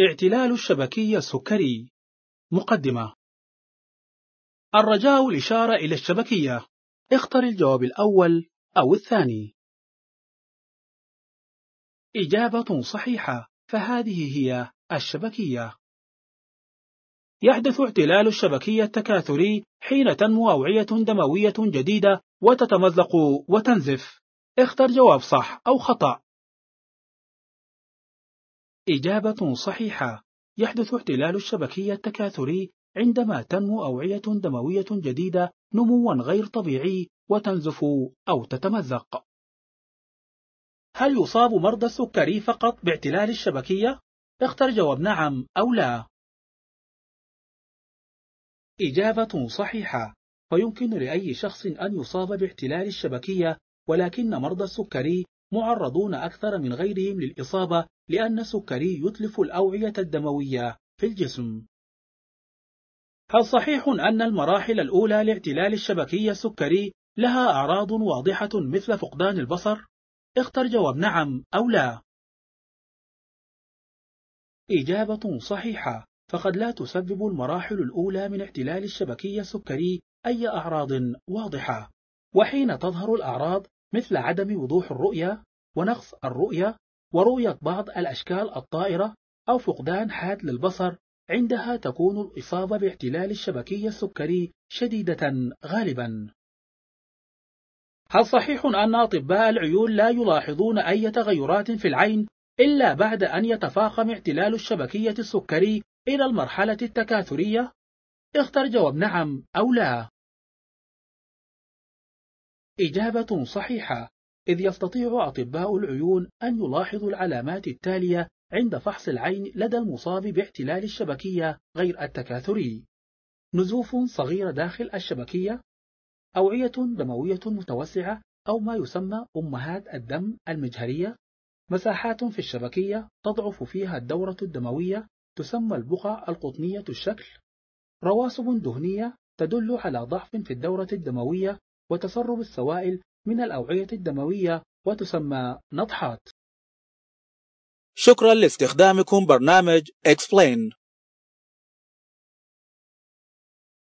اعتلال الشبكية السكري مقدمة الرجاء الإشارة إلى الشبكية اختر الجواب الأول أو الثاني إجابة صحيحة فهذه هي الشبكية يحدث اعتلال الشبكية التكاثري حين تنمو أوعية دموية جديدة وتتمزق وتنزف اختر جواب صح أو خطأ إجابة صحيحة يحدث احتلال الشبكية التكاثري عندما تنمو أوعية دموية جديدة نموا غير طبيعي وتنزف أو تتمزق هل يصاب مرضى السكري فقط باعتلال الشبكية؟ اختر جواب نعم أو لا إجابة صحيحة فيمكن لأي شخص أن يصاب باعتلال الشبكية ولكن مرضى السكري معرضون أكثر من غيرهم للإصابة لأن السكري يتلف الأوعية الدموية في الجسم هل صحيح أن المراحل الأولى لاعتلال الشبكية السكري لها أعراض واضحة مثل فقدان البصر؟ اختر جواب نعم أو لا إجابة صحيحة فقد لا تسبب المراحل الأولى من اعتلال الشبكية السكري أي أعراض واضحة وحين تظهر الأعراض مثل عدم وضوح الرؤية ونقص الرؤية ورؤية بعض الأشكال الطائرة أو فقدان حاد للبصر عندها تكون الإصابة باعتلال الشبكية السكري شديدة غالبا هل صحيح أن أطباء العيون لا يلاحظون أي تغيرات في العين إلا بعد أن يتفاقم اعتلال الشبكية السكري إلى المرحلة التكاثرية؟ اختر جواب نعم أو لا إجابة صحيحة إذ يستطيع أطباء العيون أن يلاحظوا العلامات التالية عند فحص العين لدى المصاب باحتلال الشبكية غير التكاثري نزوف صغيرة داخل الشبكية أوعية دموية متوسعة أو ما يسمى أمهات الدم المجهرية مساحات في الشبكية تضعف فيها الدورة الدموية تسمى البقع القطنية الشكل رواسب دهنية تدل على ضعف في الدورة الدموية وتسرب السوائل من الأوعية الدموية وتسمى نطحات شكرا لاستخدامكم برنامج Explain